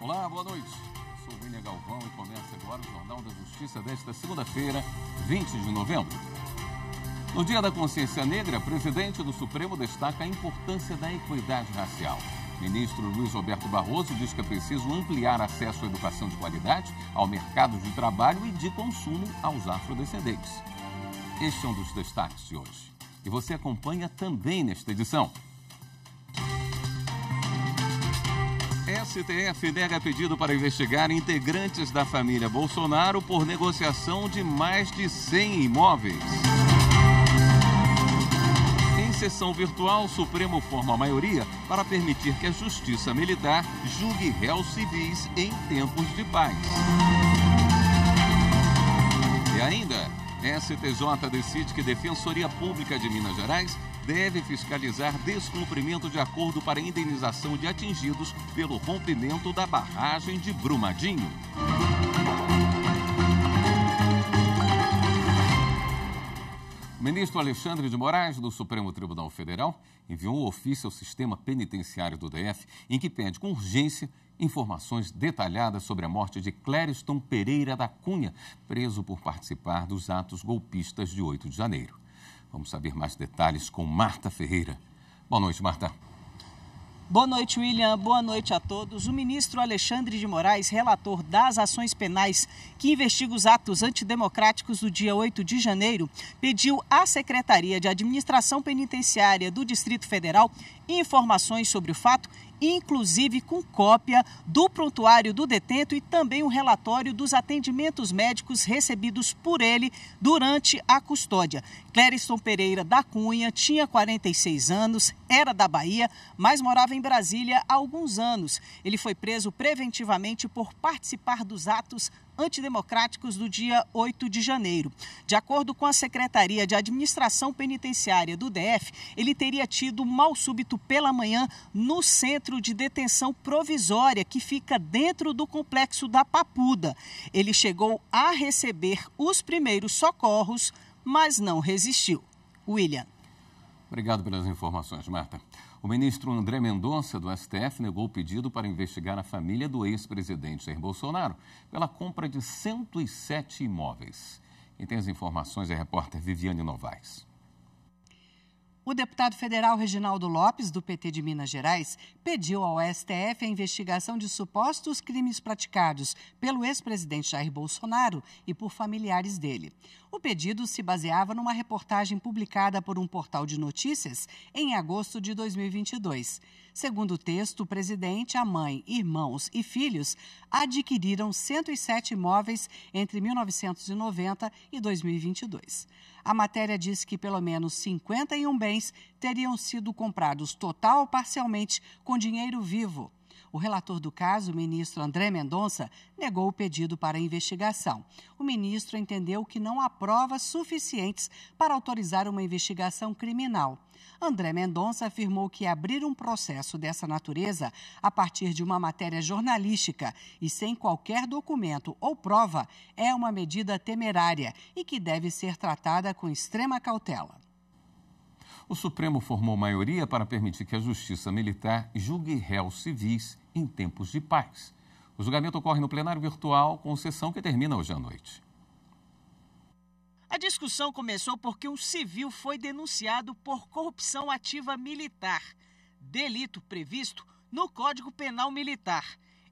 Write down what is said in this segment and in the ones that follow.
Olá, boa noite. Eu sou William Galvão e começa agora o Jornal da Justiça desta segunda-feira, 20 de novembro. No Dia da Consciência Negra, o presidente do Supremo destaca a importância da equidade racial. Ministro Luiz Roberto Barroso diz que é preciso ampliar acesso à educação de qualidade, ao mercado de trabalho e de consumo aos afrodescendentes. Este é um dos destaques de hoje. E você acompanha também nesta edição. STF nega pedido para investigar integrantes da família Bolsonaro por negociação de mais de 100 imóveis sessão virtual, o Supremo forma a maioria para permitir que a Justiça Militar julgue réus civis em tempos de paz. E ainda, STJ decide que Defensoria Pública de Minas Gerais deve fiscalizar descumprimento de acordo para indenização de atingidos pelo rompimento da barragem de Brumadinho. O ministro Alexandre de Moraes, do Supremo Tribunal Federal, enviou um ofício ao sistema penitenciário do DF em que pede com urgência informações detalhadas sobre a morte de Clériston Pereira da Cunha, preso por participar dos atos golpistas de 8 de janeiro. Vamos saber mais detalhes com Marta Ferreira. Boa noite, Marta. Boa noite, William. Boa noite a todos. O ministro Alexandre de Moraes, relator das ações penais que investiga os atos antidemocráticos do dia 8 de janeiro, pediu à Secretaria de Administração Penitenciária do Distrito Federal informações sobre o fato inclusive com cópia do prontuário do detento e também o um relatório dos atendimentos médicos recebidos por ele durante a custódia. Clériston Pereira da Cunha tinha 46 anos, era da Bahia, mas morava em Brasília há alguns anos. Ele foi preso preventivamente por participar dos atos antidemocráticos do dia 8 de janeiro. De acordo com a Secretaria de Administração Penitenciária do DF, ele teria tido mal súbito pela manhã no centro de detenção provisória que fica dentro do complexo da Papuda. Ele chegou a receber os primeiros socorros, mas não resistiu. William. Obrigado pelas informações, Marta. O ministro André Mendonça, do STF, negou o pedido para investigar a família do ex-presidente Jair Bolsonaro pela compra de 107 imóveis. Quem tem as informações é a repórter Viviane Novaes. O deputado federal Reginaldo Lopes, do PT de Minas Gerais, pediu ao STF a investigação de supostos crimes praticados pelo ex-presidente Jair Bolsonaro e por familiares dele. O pedido se baseava numa reportagem publicada por um portal de notícias em agosto de 2022. Segundo o texto, o presidente, a mãe, irmãos e filhos adquiriram 107 imóveis entre 1990 e 2022. A matéria diz que pelo menos 51 bens teriam sido comprados total ou parcialmente com dinheiro vivo. O relator do caso, o ministro André Mendonça, negou o pedido para investigação. O ministro entendeu que não há provas suficientes para autorizar uma investigação criminal. André Mendonça afirmou que abrir um processo dessa natureza a partir de uma matéria jornalística e sem qualquer documento ou prova é uma medida temerária e que deve ser tratada com extrema cautela. O Supremo formou maioria para permitir que a Justiça Militar julgue réus civis em tempos de paz. O julgamento ocorre no plenário virtual, com sessão que termina hoje à noite. A discussão começou porque um civil foi denunciado por corrupção ativa militar, delito previsto no Código Penal Militar.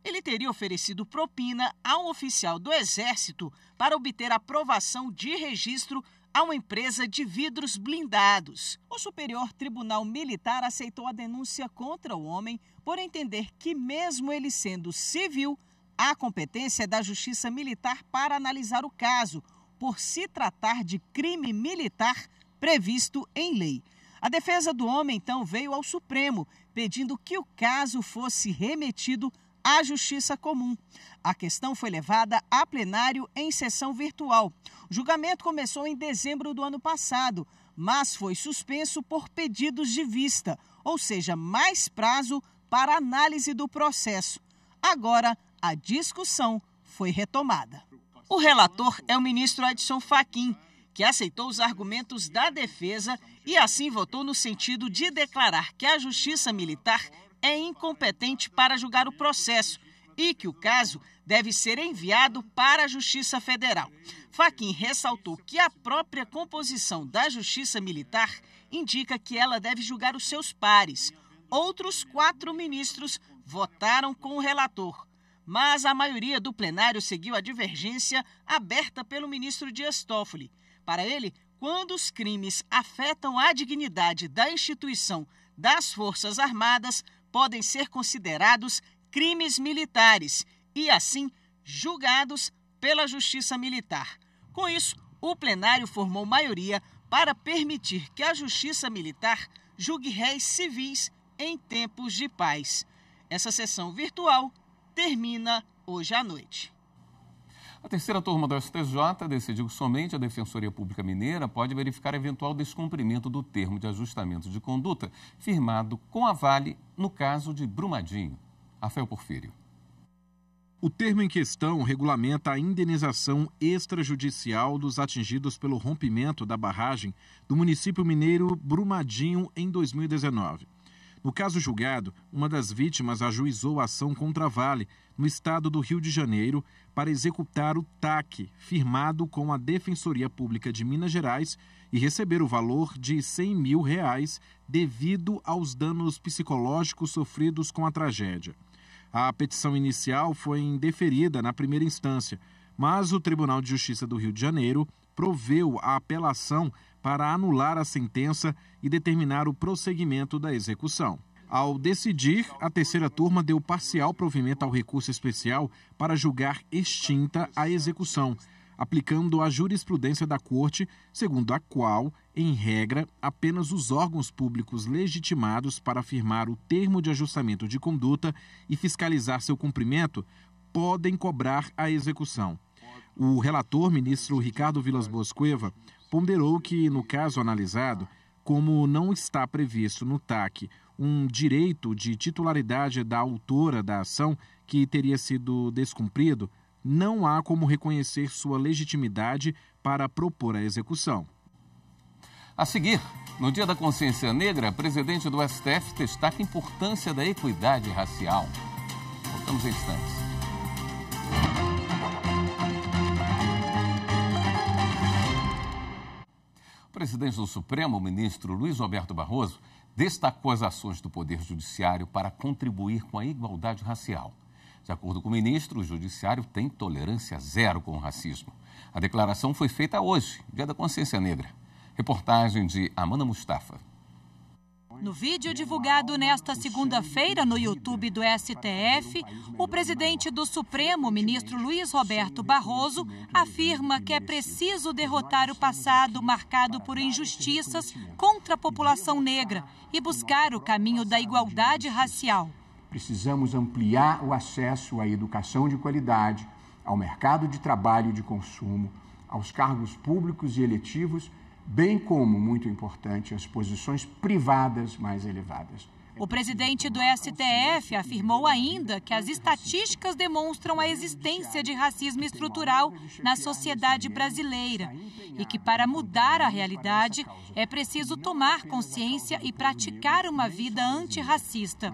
Ele teria oferecido propina a um oficial do Exército para obter aprovação de registro a uma empresa de vidros blindados. O Superior Tribunal Militar aceitou a denúncia contra o homem por entender que, mesmo ele sendo civil, a competência é da Justiça Militar para analisar o caso, por se tratar de crime militar previsto em lei. A defesa do homem então veio ao Supremo, pedindo que o caso fosse remetido à Justiça Comum. A questão foi levada a plenário em sessão virtual. O julgamento começou em dezembro do ano passado, mas foi suspenso por pedidos de vista, ou seja, mais prazo para análise do processo. Agora, a discussão foi retomada. O relator é o ministro Edson Fachin, que aceitou os argumentos da defesa e assim votou no sentido de declarar que a Justiça Militar é incompetente para julgar o processo e que o caso deve ser enviado para a Justiça Federal. Faquin ressaltou que a própria composição da Justiça Militar indica que ela deve julgar os seus pares. Outros quatro ministros votaram com o relator, mas a maioria do plenário seguiu a divergência aberta pelo ministro Dias Toffoli. Para ele, quando os crimes afetam a dignidade da instituição das Forças Armadas, podem ser considerados crimes militares e, assim, julgados pela Justiça Militar. Com isso, o plenário formou maioria para permitir que a Justiça Militar julgue réis civis em tempos de paz. Essa sessão virtual termina hoje à noite. A terceira turma do STJ decidiu que somente a Defensoria Pública Mineira pode verificar eventual descumprimento do termo de ajustamento de conduta firmado com a Vale no caso de Brumadinho. Rafael Porfírio. O termo em questão regulamenta a indenização extrajudicial dos atingidos pelo rompimento da barragem do município mineiro Brumadinho em 2019. No caso julgado, uma das vítimas ajuizou a ação contra a Vale, no estado do Rio de Janeiro, para executar o TAC, firmado com a Defensoria Pública de Minas Gerais, e receber o valor de 100 mil reais devido aos danos psicológicos sofridos com a tragédia. A petição inicial foi indeferida na primeira instância, mas o Tribunal de Justiça do Rio de Janeiro proveu a apelação para anular a sentença e determinar o prosseguimento da execução. Ao decidir, a terceira turma deu parcial provimento ao recurso especial para julgar extinta a execução, aplicando a jurisprudência da Corte, segundo a qual, em regra, apenas os órgãos públicos legitimados para afirmar o termo de ajustamento de conduta e fiscalizar seu cumprimento podem cobrar a execução. O relator, ministro Ricardo Vilas Boas Cueva, ponderou que, no caso analisado, como não está previsto no TAC um direito de titularidade da autora da ação que teria sido descumprido, não há como reconhecer sua legitimidade para propor a execução. A seguir, no Dia da Consciência Negra, presidente do STF destaca a importância da equidade racial. Voltamos em instantes. presidente do Supremo, o ministro Luiz Roberto Barroso, destacou as ações do Poder Judiciário para contribuir com a igualdade racial. De acordo com o ministro, o Judiciário tem tolerância zero com o racismo. A declaração foi feita hoje, Dia da Consciência Negra. Reportagem de Amanda Mustafa. No vídeo divulgado nesta segunda-feira no YouTube do STF, o presidente do Supremo, ministro Luiz Roberto Barroso, afirma que é preciso derrotar o passado marcado por injustiças contra a população negra e buscar o caminho da igualdade racial. Precisamos ampliar o acesso à educação de qualidade, ao mercado de trabalho e de consumo, aos cargos públicos e eletivos bem como, muito importante, as posições privadas mais elevadas. O presidente do STF afirmou ainda que as estatísticas demonstram a existência de racismo estrutural na sociedade brasileira e que, para mudar a realidade, é preciso tomar consciência e praticar uma vida antirracista.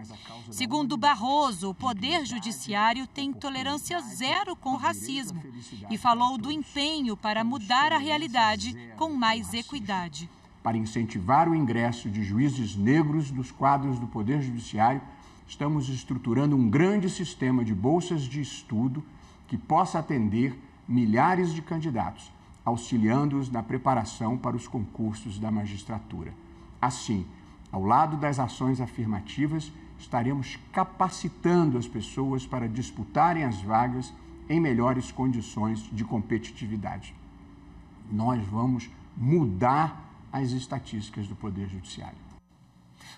Segundo Barroso, o Poder Judiciário tem tolerância zero com o racismo e falou do empenho para mudar a realidade com mais equidade para incentivar o ingresso de juízes negros dos quadros do Poder Judiciário, estamos estruturando um grande sistema de bolsas de estudo que possa atender milhares de candidatos, auxiliando-os na preparação para os concursos da magistratura. Assim, ao lado das ações afirmativas, estaremos capacitando as pessoas para disputarem as vagas em melhores condições de competitividade. Nós vamos mudar as estatísticas do Poder Judiciário.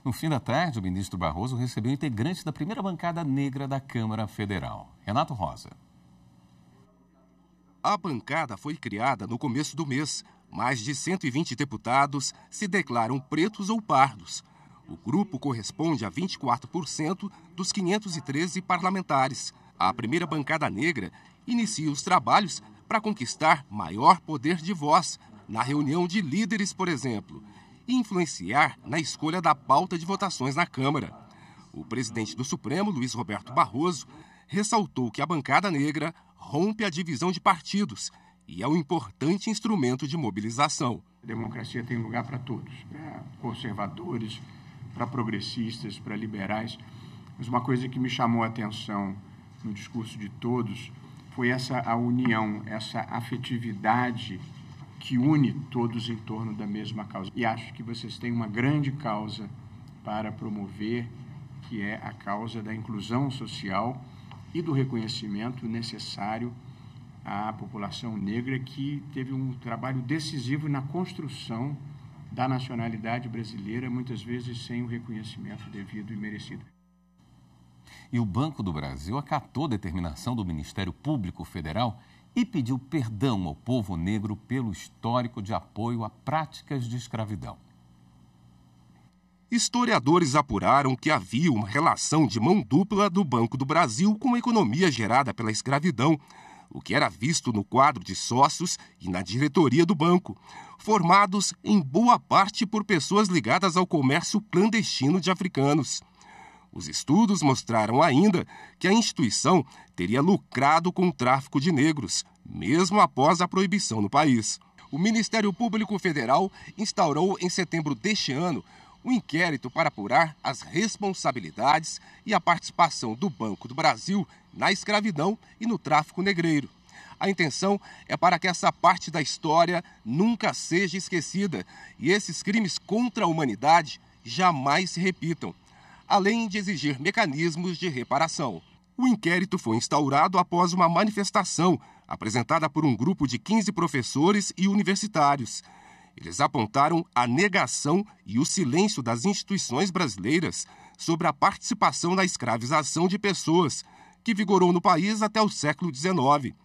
No fim da tarde, o ministro Barroso recebeu integrantes da primeira bancada negra da Câmara Federal. Renato Rosa. A bancada foi criada no começo do mês. Mais de 120 deputados se declaram pretos ou pardos. O grupo corresponde a 24% dos 513 parlamentares. A primeira bancada negra inicia os trabalhos para conquistar maior poder de voz na reunião de líderes, por exemplo, e influenciar na escolha da pauta de votações na Câmara. O presidente do Supremo, Luiz Roberto Barroso, ressaltou que a bancada negra rompe a divisão de partidos e é um importante instrumento de mobilização. A democracia tem lugar para todos, para conservadores, para progressistas, para liberais. Mas uma coisa que me chamou a atenção no discurso de todos foi essa a união, essa afetividade que une todos em torno da mesma causa. E acho que vocês têm uma grande causa para promover, que é a causa da inclusão social e do reconhecimento necessário à população negra, que teve um trabalho decisivo na construção da nacionalidade brasileira, muitas vezes sem o reconhecimento devido e merecido. E o Banco do Brasil acatou a determinação do Ministério Público Federal e pediu perdão ao povo negro pelo histórico de apoio a práticas de escravidão. Historiadores apuraram que havia uma relação de mão dupla do Banco do Brasil com a economia gerada pela escravidão, o que era visto no quadro de sócios e na diretoria do banco, formados em boa parte por pessoas ligadas ao comércio clandestino de africanos. Os estudos mostraram ainda que a instituição teria lucrado com o tráfico de negros, mesmo após a proibição no país. O Ministério Público Federal instaurou em setembro deste ano um inquérito para apurar as responsabilidades e a participação do Banco do Brasil na escravidão e no tráfico negreiro. A intenção é para que essa parte da história nunca seja esquecida e esses crimes contra a humanidade jamais se repitam além de exigir mecanismos de reparação. O inquérito foi instaurado após uma manifestação apresentada por um grupo de 15 professores e universitários. Eles apontaram a negação e o silêncio das instituições brasileiras sobre a participação na escravização de pessoas, que vigorou no país até o século XIX.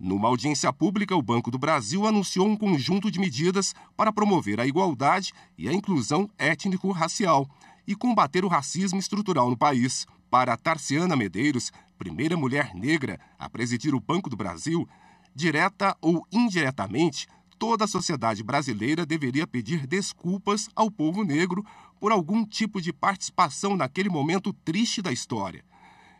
Numa audiência pública, o Banco do Brasil anunciou um conjunto de medidas para promover a igualdade e a inclusão étnico-racial e combater o racismo estrutural no país. Para Tarciana Medeiros, primeira mulher negra a presidir o Banco do Brasil, direta ou indiretamente, toda a sociedade brasileira deveria pedir desculpas ao povo negro por algum tipo de participação naquele momento triste da história.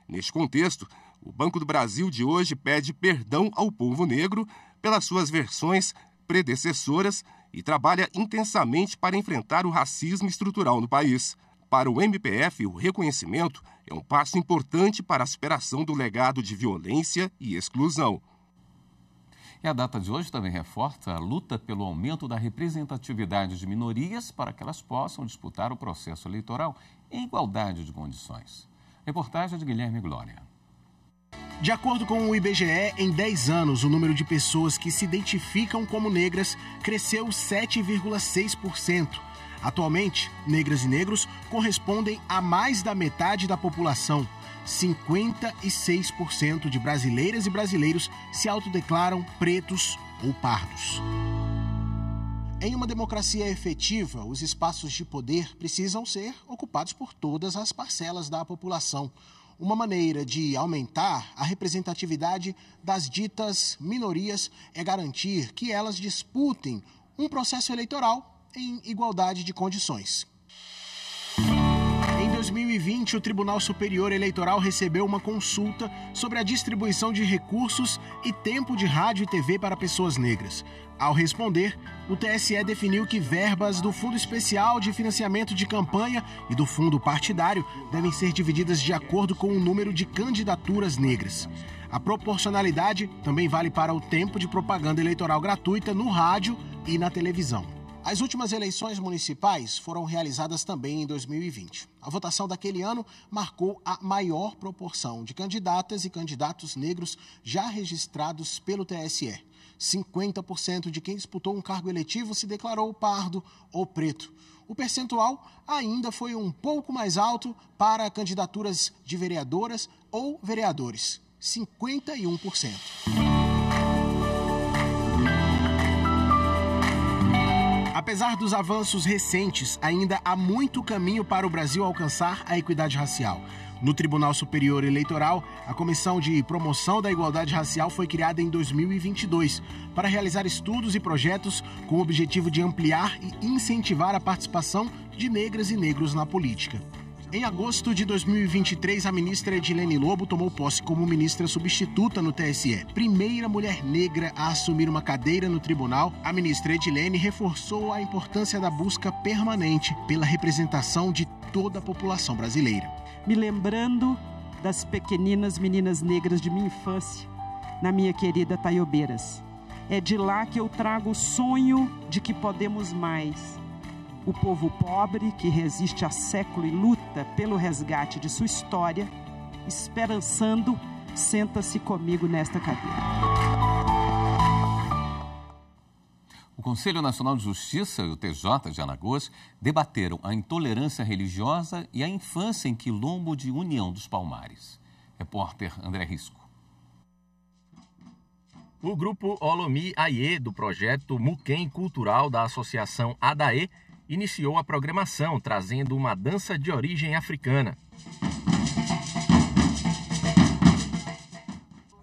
Neste contexto, o Banco do Brasil de hoje pede perdão ao povo negro pelas suas versões predecessoras e trabalha intensamente para enfrentar o racismo estrutural no país. Para o MPF, o reconhecimento é um passo importante para a superação do legado de violência e exclusão. E a data de hoje também reforça a luta pelo aumento da representatividade de minorias para que elas possam disputar o processo eleitoral em igualdade de condições. Reportagem de Guilherme Glória. De acordo com o IBGE, em 10 anos, o número de pessoas que se identificam como negras cresceu 7,6% Atualmente, negras e negros correspondem a mais da metade da população. 56% de brasileiras e brasileiros se autodeclaram pretos ou pardos. Em uma democracia efetiva, os espaços de poder precisam ser ocupados por todas as parcelas da população. Uma maneira de aumentar a representatividade das ditas minorias é garantir que elas disputem um processo eleitoral em igualdade de condições. Em 2020, o Tribunal Superior Eleitoral recebeu uma consulta sobre a distribuição de recursos e tempo de rádio e TV para pessoas negras. Ao responder, o TSE definiu que verbas do Fundo Especial de Financiamento de Campanha e do Fundo Partidário devem ser divididas de acordo com o número de candidaturas negras. A proporcionalidade também vale para o tempo de propaganda eleitoral gratuita no rádio e na televisão. As últimas eleições municipais foram realizadas também em 2020. A votação daquele ano marcou a maior proporção de candidatas e candidatos negros já registrados pelo TSE. 50% de quem disputou um cargo eletivo se declarou pardo ou preto. O percentual ainda foi um pouco mais alto para candidaturas de vereadoras ou vereadores, 51%. Apesar dos avanços recentes, ainda há muito caminho para o Brasil alcançar a equidade racial. No Tribunal Superior Eleitoral, a Comissão de Promoção da Igualdade Racial foi criada em 2022 para realizar estudos e projetos com o objetivo de ampliar e incentivar a participação de negras e negros na política. Em agosto de 2023, a ministra Edilene Lobo tomou posse como ministra substituta no TSE. Primeira mulher negra a assumir uma cadeira no tribunal, a ministra Edilene reforçou a importância da busca permanente pela representação de toda a população brasileira. Me lembrando das pequeninas meninas negras de minha infância, na minha querida Taiobeiras. É de lá que eu trago o sonho de que podemos mais o povo pobre que resiste a século e luta pelo resgate de sua história, esperançando, senta-se comigo nesta cadeira. O Conselho Nacional de Justiça e o TJ de Alagoas debateram a intolerância religiosa e a infância em quilombo de União dos Palmares. Repórter André Risco. O grupo Olomi Aie, do projeto Muquem Cultural da Associação ADAE, iniciou a programação trazendo uma dança de origem africana.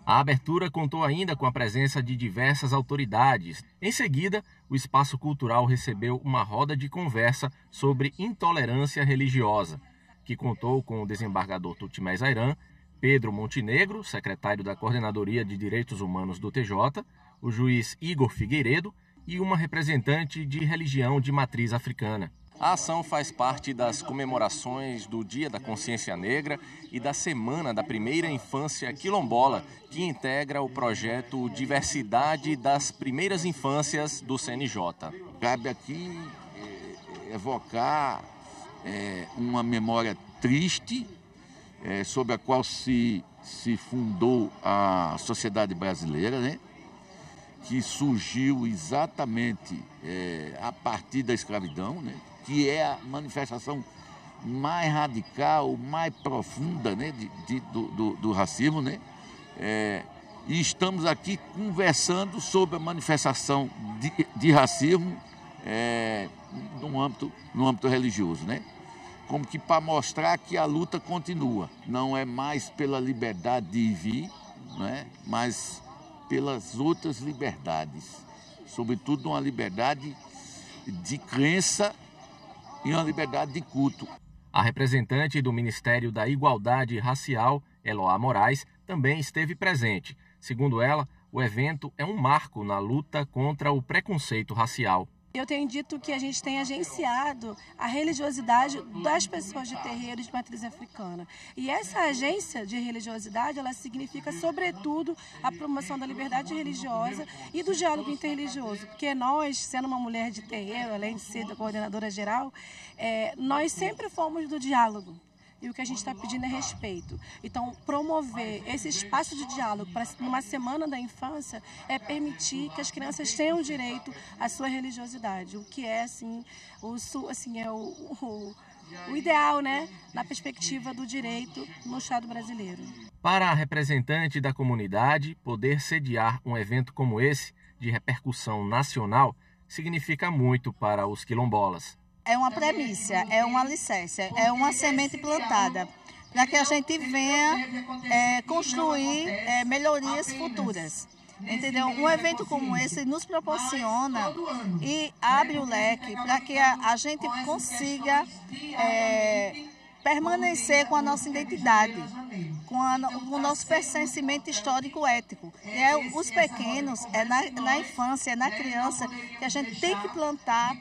A abertura contou ainda com a presença de diversas autoridades. Em seguida, o espaço cultural recebeu uma roda de conversa sobre intolerância religiosa, que contou com o desembargador Tutimés Airan, Pedro Montenegro, secretário da Coordenadoria de Direitos Humanos do TJ, o juiz Igor Figueiredo, e uma representante de religião de matriz africana. A ação faz parte das comemorações do Dia da Consciência Negra e da Semana da Primeira Infância Quilombola, que integra o projeto Diversidade das Primeiras Infâncias do CNJ. Cabe aqui eh, evocar é, uma memória triste é, sobre a qual se, se fundou a sociedade brasileira, né? que surgiu exatamente é, a partir da escravidão, né? que é a manifestação mais radical, mais profunda né? de, de, do, do, do, racismo. Né? É, e estamos aqui conversando sobre a manifestação de, de racismo é, no, âmbito, no âmbito religioso. Né? Como que para mostrar que a luta continua, não é mais pela liberdade de vir, né? mas pelas outras liberdades, sobretudo uma liberdade de crença e uma liberdade de culto. A representante do Ministério da Igualdade Racial, Eloá Moraes, também esteve presente. Segundo ela, o evento é um marco na luta contra o preconceito racial. Eu tenho dito que a gente tem agenciado a religiosidade das pessoas de terreiro de matriz africana. E essa agência de religiosidade, ela significa, sobretudo, a promoção da liberdade religiosa e do diálogo interreligioso. Porque nós, sendo uma mulher de terreiro, além de ser coordenadora geral, é, nós sempre fomos do diálogo. E o que a gente está pedindo é respeito. Então, promover esse espaço de diálogo para numa semana da infância é permitir que as crianças tenham direito à sua religiosidade, o que é assim, o assim é o, o, o ideal, né, na perspectiva do direito no Estado brasileiro. Para a representante da comunidade, poder sediar um evento como esse de repercussão nacional significa muito para os quilombolas é uma premissa, é um alicerce, é uma semente plantada para que a gente venha é, construir é, melhorias futuras. Entendeu? Um evento como esse nos proporciona e abre o leque para que a, a, gente consiga é, permanecer com a nossa identidade com, a, com o nosso pertencimento histórico-ético. É, os pequenos, é na, na, infância, é na criança, que a gente tem que plantar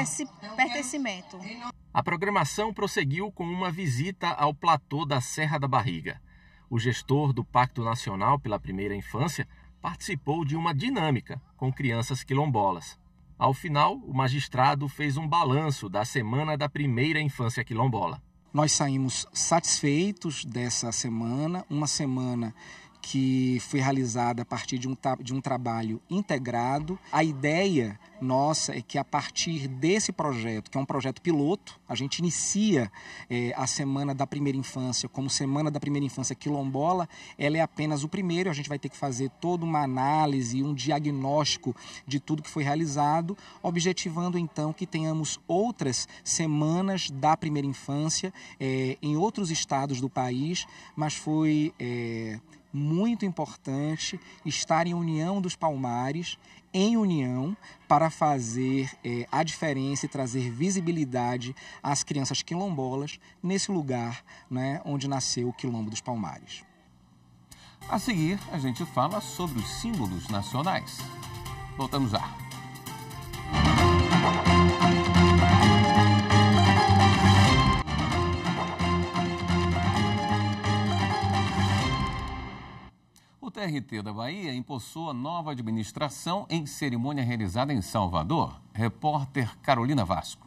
esse pertencimento. A programação prosseguiu com uma visita ao platô da Serra da Barriga. O gestor do Pacto Nacional pela Primeira Infância participou de uma dinâmica com crianças quilombolas. Ao final, o magistrado fez um balanço da semana da primeira infância quilombola. Nós saímos satisfeitos dessa semana, uma semana que foi realizada a partir de um, de um trabalho integrado. A ideia nossa é que a partir desse projeto, que é um projeto piloto, a gente inicia é, a Semana da Primeira Infância como Semana da Primeira Infância Quilombola. Ela é apenas o primeiro, a gente vai ter que fazer toda uma análise, um diagnóstico de tudo que foi realizado, objetivando então que tenhamos outras semanas da primeira infância é, em outros estados do país, mas foi. É, muito importante estar em união dos palmares em união para fazer é, a diferença e trazer visibilidade às crianças quilombolas nesse lugar né, onde nasceu o Quilombo dos Palmares. A seguir, a gente fala sobre os símbolos nacionais. Voltamos lá. O TRT da Bahia impulsou a nova administração em cerimônia realizada em Salvador. Repórter Carolina Vasco.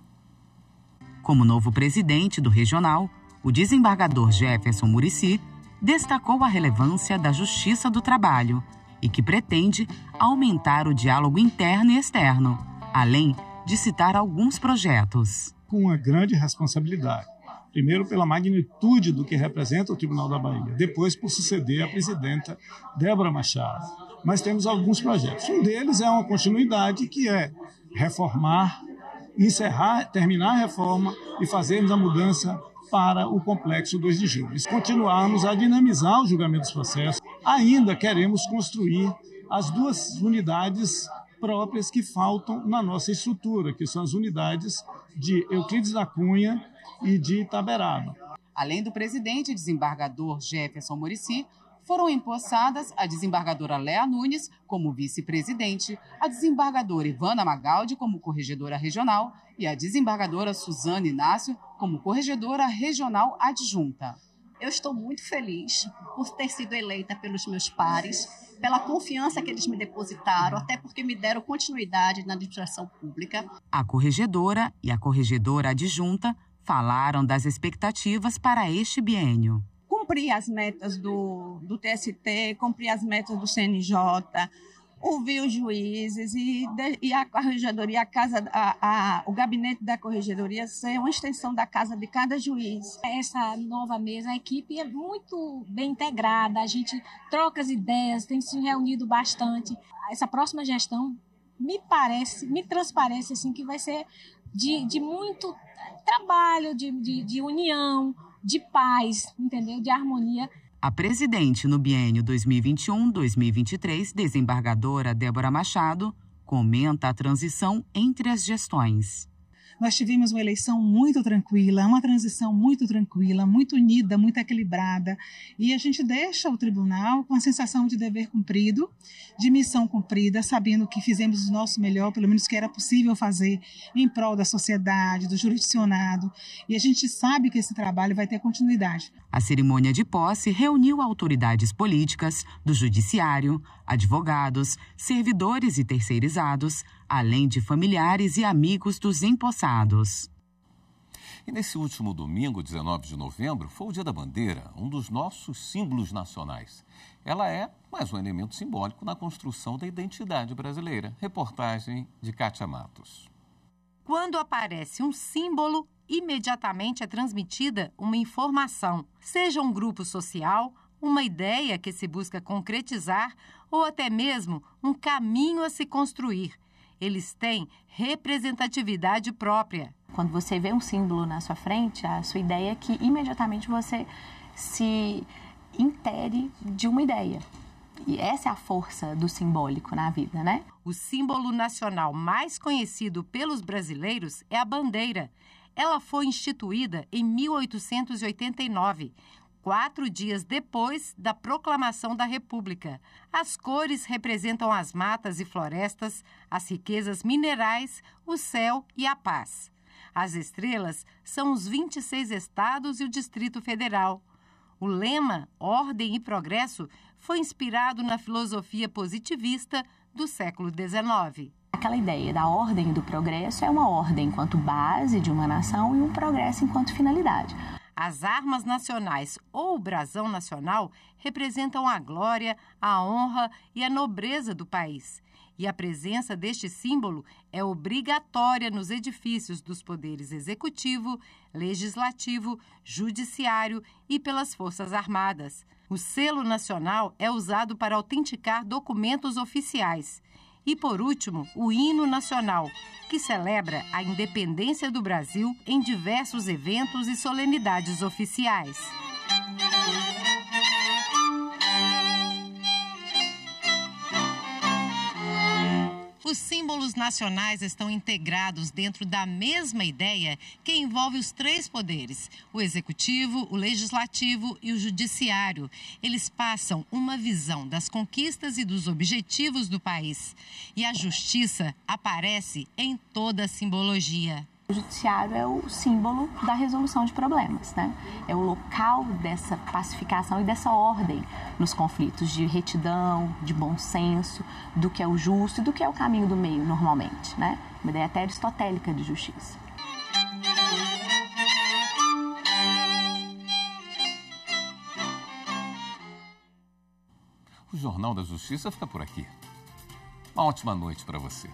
Como novo presidente do regional, o desembargador Jefferson Murici destacou a relevância da justiça do trabalho e que pretende aumentar o diálogo interno e externo, além de citar alguns projetos. Com uma grande responsabilidade Primeiro, pela magnitude do que representa o Tribunal da Bahia, depois, por suceder a presidenta Débora Machado. Mas temos alguns projetos. Um deles é uma continuidade, que é reformar, encerrar, terminar a reforma e fazermos a mudança para o complexo 2 de julho. Continuarmos a dinamizar o julgamento dos processos. Ainda queremos construir as duas unidades próprias que faltam na nossa estrutura, que são as unidades de Euclides da Cunha e de Itaberaba. Além do presidente desembargador Jefferson Morici, foram empossadas a desembargadora Léa Nunes como vice-presidente, a desembargadora Ivana Magaldi como corregedora regional e a desembargadora Suzana Inácio como corregedora regional adjunta. Eu estou muito feliz por ter sido eleita pelos meus pares, pela confiança que eles me depositaram, até porque me deram continuidade na administração pública. A corregedora e a corregedora adjunta falaram das expectativas para este biênio. Cumprir as metas do, do TST, cumprir as metas do CNJ, ouvir os juízes e, e a corregedoria, a casa, a, a, o gabinete da corregedoria ser uma extensão da casa de cada juiz. Essa nova mesa, a equipe é muito bem integrada, a gente troca as ideias, tem se reunido bastante. Essa próxima gestão me parece, me transparece assim que vai ser de, de muito trabalho, de, de, de união, de paz, entendeu? De harmonia a presidente no biênio 2021-2023, desembargadora Débora Machado, comenta a transição entre as gestões. Nós tivemos uma eleição muito tranquila, uma transição muito tranquila, muito unida, muito equilibrada, e a gente deixa o tribunal com a sensação de dever cumprido, de missão cumprida, sabendo que fizemos o nosso melhor, pelo menos que era possível fazer em prol da sociedade, do jurisdicionado, e a gente sabe que esse trabalho vai ter continuidade. A cerimônia de posse reuniu autoridades políticas, do judiciário, advogados, servidores e terceirizados, além de familiares e amigos dos empossados. E nesse último domingo, 19 de novembro, foi o Dia da Bandeira, um dos nossos símbolos nacionais. Ela é mais um elemento simbólico na construção da identidade brasileira. Reportagem de Kátia Matos. Quando aparece um símbolo, imediatamente é transmitida uma informação, seja um grupo social, uma ideia que se busca concretizar ou até mesmo um caminho a se construir. Eles têm representatividade própria. Quando você vê um símbolo na sua frente, a sua ideia é que imediatamente você se intere de uma ideia. E essa é a força do simbólico na vida, né? O símbolo nacional mais conhecido pelos brasileiros é a bandeira. Ela foi instituída em 1889, quatro dias depois da proclamação da República. As cores representam as matas e florestas, as riquezas minerais, o céu e a paz. As estrelas são os 26 estados e o Distrito Federal. O lema Ordem e Progresso foi inspirado na filosofia positivista do século XIX. Aquela ideia da ordem e do progresso é uma ordem enquanto base de uma nação e um progresso enquanto finalidade. As armas nacionais ou o brasão nacional representam a glória, a honra e a nobreza do país. E a presença deste símbolo é obrigatória nos edifícios dos poderes executivo, legislativo, judiciário e pelas Forças Armadas. O selo nacional é usado para autenticar documentos oficiais e, por último, o hino nacional, que celebra a independência do Brasil em diversos eventos e solenidades oficiais. os símbolos nacionais estão integrados dentro da mesma ideia que envolve os três poderes: o executivo, o legislativo e o judiciário. Eles passam uma visão das conquistas e dos objetivos do país. E a justiça aparece em toda a simbologia. O judiciário é o símbolo da resolução de problemas, né? É o local dessa pacificação e dessa ordem nos conflitos de retidão, de bom senso, do que é o justo e do que é o caminho do meio, normalmente, né? Uma ideia até aristotélica de justiça. O Jornal da Justiça fica por aqui. Uma ótima noite para você.